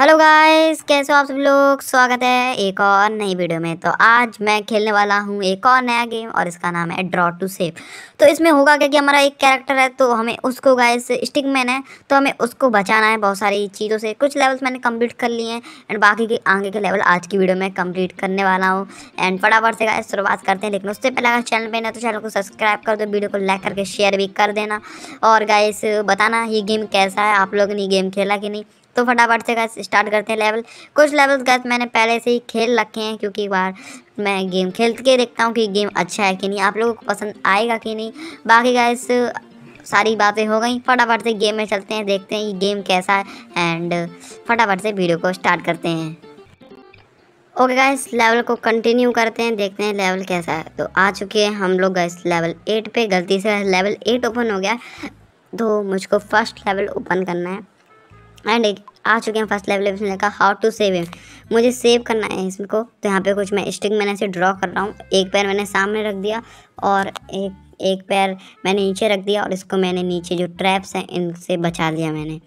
hello guys कैसे हो आप सब लोग स्वागत है एक और नई वीडियो में तो आज मैं खेलने वाला हूँ एक और नया गेम और इसका नाम है ड्रॉ टू सेव तो इसमें होगा क्या कि हमारा एक कैरेक्टर है तो हमें उसको गाइस मैन है तो हमें उसको बचाना है बहुत सारी चीज़ों से कुछ लेवल्स मैंने कंप्लीट कर लिए हैं एंड बाकी के आगे के लेवल आज की वीडियो में कम्प्लीट करने वाला हूँ एंड फटाफट से गाइस शुरुआत करते हैं लेकिन उससे पहले अगर चैनल पर ना तो चैनल को सब्सक्राइब कर दो वीडियो को लाइक करके शेयर भी कर देना और गाइस बताना ये गेम कैसा है आप लोगों ने गेम खेला कि नहीं तो फटाफट से गैस स्टार्ट करते हैं लेवल कुछ लेवल्स गैस मैंने पहले से ही खेल रखे हैं क्योंकि एक बार मैं गेम खेल के देखता हूँ कि गेम अच्छा है कि नहीं आप लोगों को पसंद आएगा कि नहीं बाकी गैस सारी बातें हो गई फटाफट से गेम में चलते हैं देखते हैं ये गेम कैसा है एंड फटाफट से वीडियो को स्टार्ट करते हैं ओके गाइस लेवल को कंटिन्यू करते हैं देखते हैं लेवल कैसा है तो आ चुके हैं हम लोग गाइस लेवल एट पे गलती से लेवल एट ओपन हो गया तो मुझको फर्स्ट लेवल ओपन करना है एंड आ चुके हैं फर्स्ट लेवल इसमें लिखा हाउ टू सेव हिम मुझे सेव करना है इसको तो यहाँ पे कुछ मैं स्टिक मैंने से ड्रॉ कर रहा हूँ एक पैर मैंने सामने रख दिया और एक एक पैर मैंने नीचे रख दिया और इसको मैंने नीचे जो ट्रैप्स हैं इनसे बचा लिया मैंने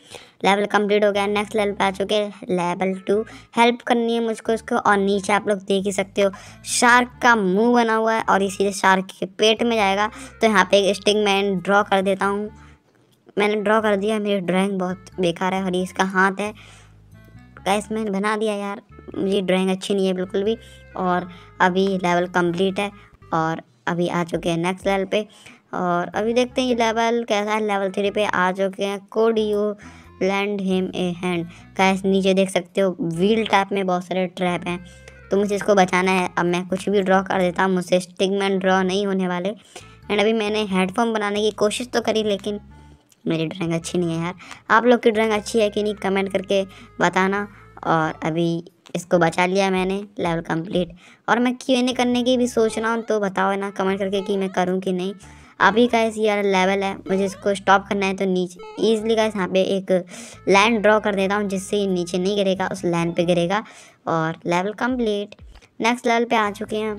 लेवल कंप्लीट हो गया नेक्स्ट लेवल पे आ चुके हैं लेवल टू हेल्प करनी है मुझको इसको और नीचे आप लोग देख ही सकते हो शार्क का मुंह बना हुआ है और इसीलिए शार्क के पेट में जाएगा तो यहाँ पे एक स्टिक मैं ड्रॉ कर देता हूँ मैंने ड्रॉ कर दिया मेरी ड्राइंग बहुत बेकार है और ये इसका हाथ है गैस मैंने बना दिया यार मुझे ड्राइंग अच्छी नहीं है बिल्कुल भी और अभी लेवल कंप्लीट है और अभी आ चुके हैं नेक्स्ट लेवल पे और अभी देखते हैं ये लेवल कैसा है लेवल थ्री पे आ चुके हैं code you land him a hand गैस नीचे देख सकते हो व्हील टाइप में बहुत सारे ट्रैप हैं तो मुझे इसको बचाना है अब मैं कुछ भी ड्रॉ कर देता हूँ मुझसे स्टिकमेंट ड्रॉ नहीं होने वाले एंड अभी मैंने हेडफोन बनाने की कोशिश तो करी लेकिन मेरी ड्राइंग अच्छी नहीं है यार आप लोग की ड्राइंग अच्छी है कि नहीं कमेंट करके बताना और अभी इसको बचा लिया मैंने लेवल कंप्लीट और मैं क्यों नहीं करने की भी सोच रहा हूँ तो बताओ ना कमेंट करके कि मैं करूँ कि नहीं अभी का इस यार लेवल है मुझे इसको स्टॉप करना है तो नीचे ईजिली का यहाँ पे एक लाइन ड्रॉ कर देता हूँ जिससे नीचे नहीं गिरेगा उस लाइन पर गिरेगा और लेवल कम्प्लीट नेक्स्ट लेवल पर आ चुके हैं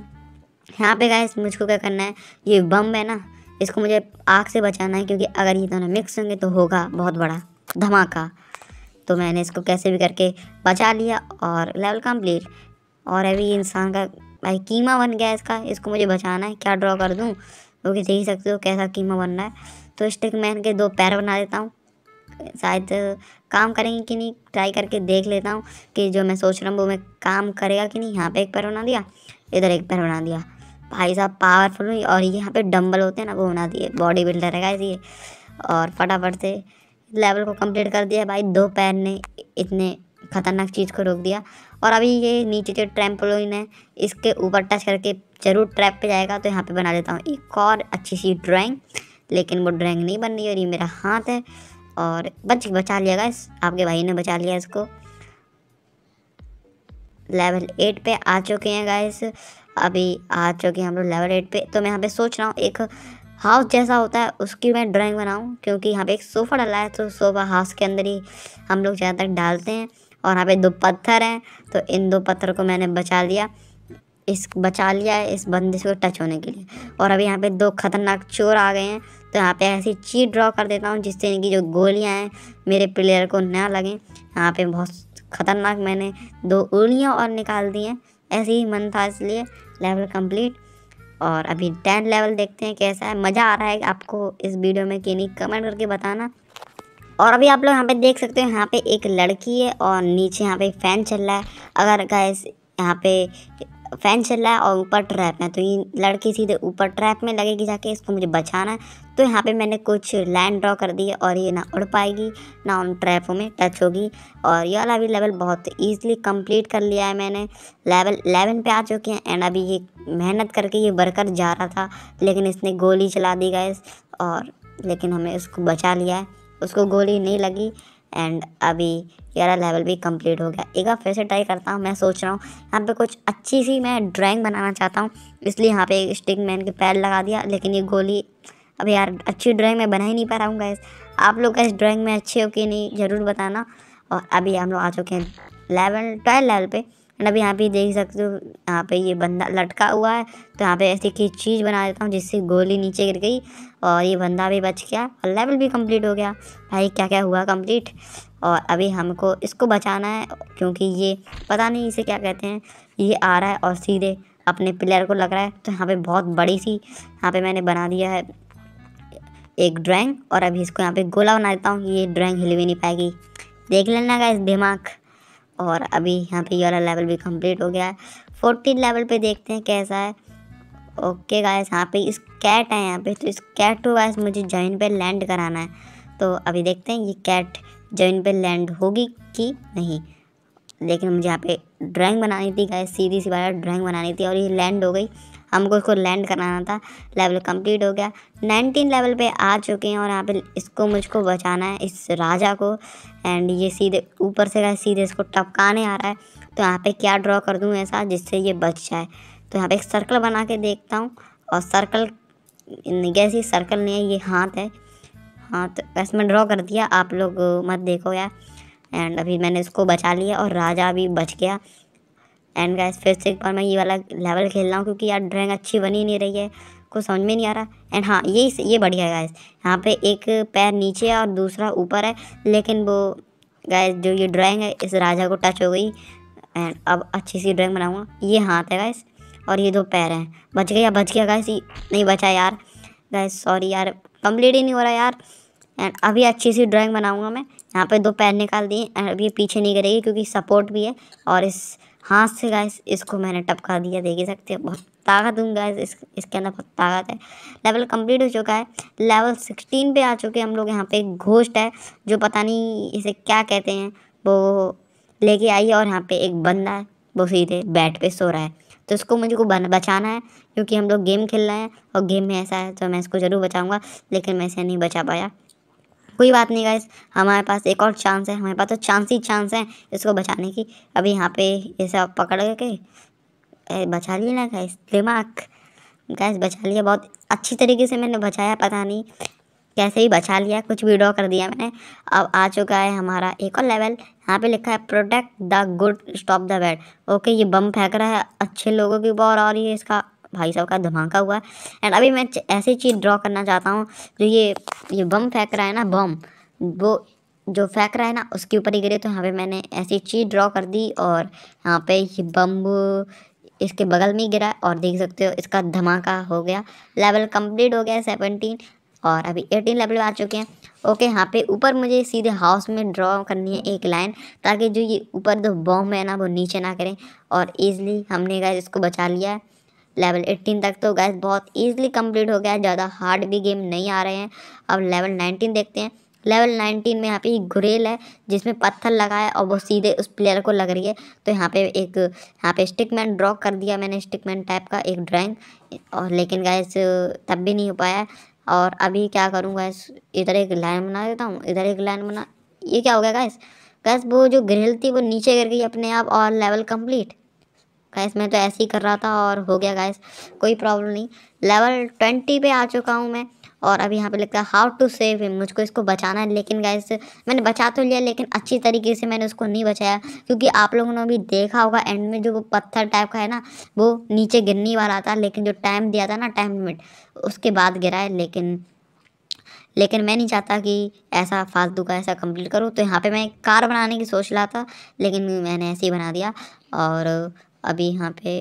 यहाँ पे गाइस मुझको क्या करना है ये बम है ना इसको मुझे आग से बचाना है क्योंकि अगर ये दोनों मिक्स होंगे तो होगा बहुत बड़ा धमाका तो मैंने इसको कैसे भी करके बचा लिया और लेवल कम्प्लीट और अभी इंसान का भाई कीमा बन गया इसका इसको मुझे बचाना है क्या ड्रॉ कर दूँ क्योंकि कि देख सकते हो कैसा कीमा बन रहा है तो स्टिक मैन के दो पैर बना देता हूँ शायद काम करेंगे कि नहीं ट्राई करके देख लेता हूँ कि जो मैं सोच रहा हूँ वो मैं काम करेगा कि नहीं यहाँ पे एक पैर बना दिया इधर एक पैर बना दिया भाई साहब पावरफुल हुई और यहाँ पे डंबल होते हैं ना वो बना दिए बॉडी बिल्डर है गाइस ये और फटाफट से लेवल को कंप्लीट कर दिया भाई दो पैर ने इतने खतरनाक चीज़ को रोक दिया और अभी ये नीचे जो ट्रैम्पोलिन है इसके ऊपर टच करके जरूर ट्रैप पे जाएगा तो यहाँ पे बना लेता हूँ एक और अच्छी सी ड्राइंग लेकिन वो ड्राइंग नहीं बन रही और ये मेरा हाथ है और बच बचा लिया गाइस आपके भाई ने बचा लिया इसको लेवल एट पे आ चुके हैं गाइस अभी आ चुके हम लोग लेवल एट पे तो मैं यहाँ पे सोच रहा हूँ एक हाउस जैसा होता है उसकी मैं ड्राइंग बनाऊँ क्योंकि यहाँ पे एक सोफ़ा डाला है तो सोफ़ा हाउस के अंदर ही हम लोग ज़्यादातर डालते हैं और यहाँ पे दो पत्थर हैं तो इन दो पत्थर को मैंने बचा लिया इस बचा लिया है इस बंदिश को टच होने के लिए और अभी यहाँ पे दो खतरनाक चोर आ गए हैं तो यहाँ पे ऐसी चीट ड्रॉ कर देता हूँ जिससे इनकी जो गोलियाँ हैं मेरे प्लेयर को ना लगें यहाँ पे बहुत खतरनाक मैंने दो उंगलियाँ और निकाल दी हैं ऐसे ही मन था इसलिए लेवल कंप्लीट और अभी टेन लेवल देखते हैं कैसा है मज़ा आ रहा है आपको इस वीडियो में कि नहीं कमेंट करके बताना और अभी आप लोग यहाँ पे देख सकते हो यहाँ पे एक लड़की है और नीचे यहाँ पे फैन चल रहा है अगर गैस यहाँ पे फ़ैन चल रहा है और ऊपर ट्रैप है तो ये लड़की सीधे ऊपर ट्रैप में लगेगी जाके इसको मुझे बचाना है तो यहाँ पे मैंने कुछ लाइन ड्रॉ कर दी है और ये ना उड़ पाएगी ना उन ट्रैपों में टच होगी और ये वाला भी लेवल बहुत ईजिली कंप्लीट कर लिया है मैंने लेवल एलेवन पे आ चुके हैं एंड अभी ये मेहनत करके ये बरकर जा रहा था लेकिन इसने गोली चला दी गए और लेकिन हमें उसको बचा लिया है उसको गोली नहीं लगी एंड अभी ग्यारह लेवल भी कंप्लीट हो गया एक बार फिर से ट्राई करता हूँ मैं सोच रहा हूँ यहाँ पे कुछ अच्छी सी मैं ड्राइंग बनाना चाहता हूँ इसलिए यहाँ पे एक स्टिक मैन के पैर लगा दिया लेकिन ये गोली अभी यार अच्छी ड्राइंग मैं बना ही नहीं पा रहा हूँ गैस आप लोग इस ड्राइंग में अच्छे हो कि नहीं ज़रूर बताना और अभी हम लोग आ चुके हैं लेवल ट्वेल्व लेवल पर एंड अभी यहाँ पे देख सकते हो यहाँ पे ये बंदा लटका हुआ है तो यहाँ पे ऐसी की चीज़ बना देता हूँ जिससे गोली नीचे गिर गई और ये बंदा भी बच गया और लेवल भी कंप्लीट हो गया भाई क्या क्या हुआ कंप्लीट और अभी हमको इसको बचाना है क्योंकि ये पता नहीं इसे क्या कहते हैं ये आ रहा है और सीधे अपने प्लेयर को लग रहा है तो यहाँ पे बहुत बड़ी सी यहाँ पे मैंने बना दिया है एक ड्राइंग और अभी इसको यहाँ पे गोला बना देता हूँ ये ड्राइंग हिल भी नहीं पाएगी देख लेना का इस दिमाग और अभी यहाँ पे ये वाला लेवल भी कंप्लीट हो गया है फोर्टीन लेवल पे देखते हैं कैसा है ओके गाइस यहाँ पे इस कैट है यहाँ पे तो इस कैट को गाइस मुझे जमीन पे लैंड कराना है तो अभी देखते हैं ये कैट जमीन पे लैंड होगी कि नहीं लेकिन मुझे यहाँ पे ड्राइंग बनानी थी गाइस सीधी सी बात ड्राइंग बनानी थी और ये लैंड हो गई हमको उसको लैंड कराना था लेवल कंप्लीट हो गया नाइनटीन लेवल पे आ चुके हैं और यहाँ पे इसको मुझको बचाना है इस राजा को एंड ये सीधे ऊपर से गए सीधे इसको टपकाने आ रहा है तो यहाँ पे क्या ड्रॉ कर दूँ ऐसा जिससे ये बच जाए तो यहाँ पे एक सर्कल बना के देखता हूँ और सर्कल जैसी सर्कल नहीं है ये हाथ है हाथ वैसे मैं ड्रॉ कर दिया आप लोग मत देखो यार एंड अभी मैंने इसको बचा लिया और राजा भी बच गया एंड गाइस फिर से एक बार मैं ये वाला लेवल खेल रहा हूँ क्योंकि यार ड्राइंग अच्छी बनी नहीं रही है कुछ समझ में नहीं आ रहा एंड हाँ ये ये बढ़िया है गाइस यहाँ पे एक पैर नीचे है और दूसरा ऊपर है लेकिन वो गाइस जो ये ड्राइंग है इस राजा को टच हो गई एंड अब अच्छी सी ड्राइंग बनाऊँगा ये हाथ है गाइस और ये दो पैर हैं बच गया बच गया गाइस नहीं बचा यार गाइस सॉरी यार कम्प्लीट ही नहीं हो रहा यार एंड अभी अच्छी सी ड्राइंग बनाऊँगा मैं यहाँ पे दो पैर निकाल दिए एंड अभी पीछे नहीं करेगी क्योंकि सपोर्ट भी है और इस हाथ से गाइस इसको मैंने टपका दिया देख ही सकते हैं बहुत ताकत हूँ गाइस इस, इसके अंदर बहुत ताकत है लेवल कंप्लीट हो चुका है लेवल सिक्सटीन पे आ चुके हैं हम लोग यहाँ पे एक घोष्ट है जो पता नहीं इसे क्या कहते हैं वो लेके आई और यहाँ पे एक बंदा है वो सीधे बैट पे सो रहा है तो इसको मुझे को बचाना है क्योंकि हम लोग गेम खेल रहे हैं और गेम में ऐसा है तो मैं इसको ज़रूर बचाऊँगा लेकिन मैं इसे नहीं बचा पाया कोई बात नहीं गाइस हमारे पास एक और चांस है हमारे पास तो चांस ही चांस है इसको बचाने की अभी यहाँ पे ये सब पकड़ के बचा लिए ना गैस दिमाग गैस बचा लिया बहुत अच्छी तरीके से मैंने बचाया पता नहीं कैसे ही बचा लिया कुछ भी ड्रॉ कर दिया मैंने अब आ चुका है हमारा एक और लेवल यहाँ पे लिखा है protect the good stop the bad okay ये बम फेंक रहा है अच्छे लोगों के ऊपर और ये इसका भाई साहब का धमाका हुआ एंड अभी मैं ऐसी चीज़ ड्रॉ करना चाहता हूँ जो ये ये बम फेंक रहा है ना बम वो जो फेंक रहा है ना उसके ऊपर ही गिरे तो यहाँ पे मैंने ऐसी चीज़ ड्रॉ कर दी और यहाँ पे ये बम इसके बगल में ही गिरा और देख सकते हो इसका धमाका हो गया लेवल कम्प्लीट हो गया सेवनटीन और अभी एटीन लेवल आ चुके हैं ओके यहाँ पे ऊपर मुझे सीधे हाउस में ड्रॉ करनी है एक लाइन ताकि जो ये ऊपर जो बॉम्ब है ना वो नीचे ना करें और ईज़िली हमने इसको बचा लिया है लेवल 18 तक तो गैस बहुत ईजिली कम्प्लीट हो गया है ज़्यादा हार्ड भी गेम नहीं आ रहे हैं अब लेवल 19 देखते हैं लेवल 19 में यहाँ पे एक घुरेल है जिसमें पत्थर लगा है और वो सीधे उस प्लेयर को लग रही है तो यहाँ पे एक यहाँ पे स्टिकमैन ड्रॉ कर दिया मैंने स्टिकमैन टाइप का एक ड्राइंग और लेकिन गैस तब भी नहीं हो पाया और अभी क्या करूँ गैस इधर एक लाइन बना देता हूँ इधर एक लाइन बना ये क्या हो गया गैस गैस वो जो ग्रिल थी वो नीचे गिर गई अपने आप और लेवल कम्प्लीट गैस मैं तो ऐसे ही कर रहा था और हो गया गैस कोई प्रॉब्लम नहीं लेवल ट्वेंटी पे आ चुका हूँ मैं और अभी यहाँ पे लिखता है हाउ टू सेव हिम मुझको इसको बचाना है लेकिन गैस मैंने बचा तो लिया लेकिन अच्छी तरीके से मैंने उसको नहीं बचाया क्योंकि आप लोगों ने अभी देखा होगा एंड में जो पत्थर टाइप का है ना वो नीचे गिरने वाला था लेकिन जो टाइम दिया था ना टाइम लिमिट उसके बाद गिरा है लेकिन लेकिन मैं नहीं चाहता कि ऐसा फालतू का ऐसा कंप्लीट करूँ तो यहाँ पे मैं कार बनाने की सोच रहा था लेकिन मैंने ऐसे ही बना दिया और अभी यहाँ पे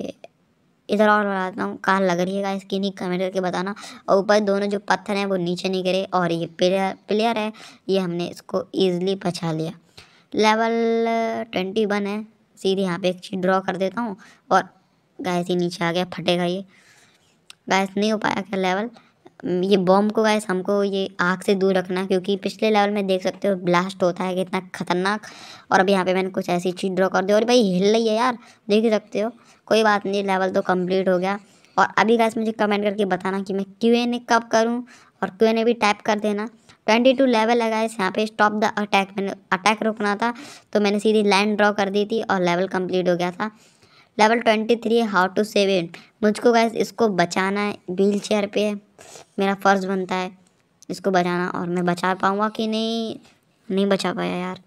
इधर और बढ़ाता हूँ कहाँ लग रही है इसकी नहीं कमेंट करके बताना और ऊपर दोनों जो पत्थर हैं वो नीचे नहीं गिरे और ये प्लेयर प्लेयर है ये हमने इसको ईजिली पछा लिया लेवल ट्वेंटी वन है सीधे यहाँ पे एक चीज़ ड्रॉ कर देता हूँ और गैस ही नीचे आ गया फटेगा ये गैस नहीं हो पाया क्या लेवल ये बॉम्ब को गाइस हमको ये आग से दूर रखना है क्योंकि पिछले लेवल में देख सकते हो ब्लास्ट होता है कितना खतरनाक और अब यहाँ पे मैंने कुछ ऐसी चीज़ ड्रॉ कर दी और भाई हिल रही है यार देख सकते हो कोई बात नहीं लेवल तो कंप्लीट हो गया और अभी गाइस मुझे कमेंट करके बताना कि मैं क्यू एन ए कब करूँ और क्यू एन ए भी टाइप कर देना ट्वेंटी टू लेवल है इस यहाँ पे स्टॉप द अटैक मैंने अटैक रोकना था तो मैंने सीधी लाइन ड्रॉ कर दी थी और लेवल कम्प्लीट हो गया था level twenty three how to save it मुझको गैस इसको बचाना है व्हील चेयर पर मेरा फ़र्ज़ बनता है इसको बचाना और मैं बचा पाऊँगा कि नहीं नहीं बचा पाया यार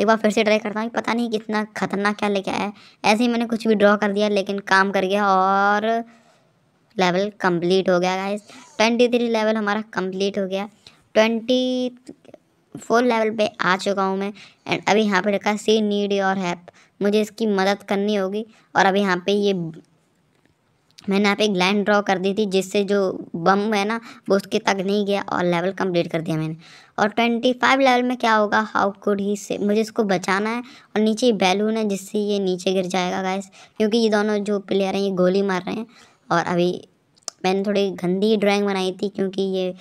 एक बार फिर से ट्राई करता हूँ पता नहीं कितना ख़तरनाक क्या लेके आया है ऐसे ही मैंने कुछ भी ड्रॉ कर दिया लेकिन काम कर गया और लेवल कंप्लीट हो गया गाइस ट्वेंटी थ्री लेवल हमारा कंप्लीट हो गया ट्वेंटी फोर लेवल पे आ चुका हूँ मैं एंड अभी यहाँ पे रखा सी नीड योर हैप मुझे इसकी मदद करनी होगी और अभी यहाँ पे ये मैंने यहाँ पे एक लाइन ड्रॉ कर दी थी जिससे जो बम है ना वो उसके तक नहीं गया और लेवल कंप्लीट कर दिया मैंने और ट्वेंटी फाइव लेवल में क्या होगा हाउ कुड ही से मुझे इसको बचाना है और नीचे बैलून है जिससे ये नीचे गिर जाएगा गैस क्योंकि ये दोनों जो प्लेयर हैं ये गोली मार रहे हैं और अभी मैंने थोड़ी गंदी ड्राइंग बनाई थी क्योंकि ये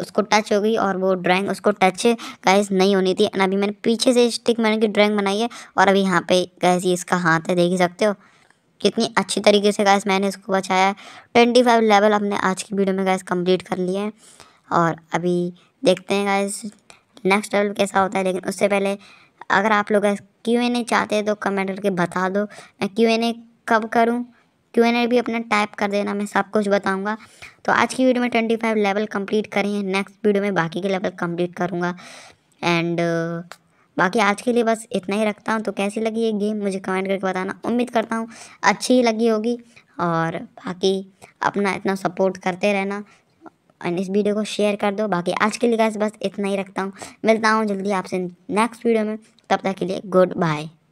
उसको टच हो गई और वो ड्राइंग उसको टच गैस नहीं होनी थी एंड अभी मैंने पीछे से स्टिक मैंने की ड्राइंग बनाई है और अभी यहाँ पे गैस ये इसका हाथ है देख ही सकते हो कितनी अच्छी तरीके से गैस मैंने इसको बचाया है ट्वेंटी फाइव लेवल हमने आज की वीडियो में गैस कंप्लीट कर लिए हैं और अभी देखते हैं गैस नेक्स्ट लेवल कैसा होता है लेकिन उससे पहले अगर आप लोग गैस क्यों ए चाहते हैं तो कमेंट करके बता दो मैं क्यों एन कब करूँ क्यू एन ए भी अपना टाइप कर देना मैं सब कुछ बताऊँगा तो आज की वीडियो में ट्वेंटी फाइव लेवल कंप्लीट करें नेक्स्ट वीडियो में बाकी के लेवल कंप्लीट करूँगा एंड बाकी आज के लिए बस इतना ही रखता हूँ तो कैसी लगी ये गेम मुझे कमेंट करके बताना उम्मीद करता हूँ अच्छी ही लगी होगी और बाकी अपना इतना सपोर्ट करते रहना एंड इस वीडियो को शेयर कर दो बाकी आज के लिए बस इतना ही रखता हूँ मिलता हूँ जल्दी आपसे नेक्स्ट वीडियो में तब तक के लिए गुड बाय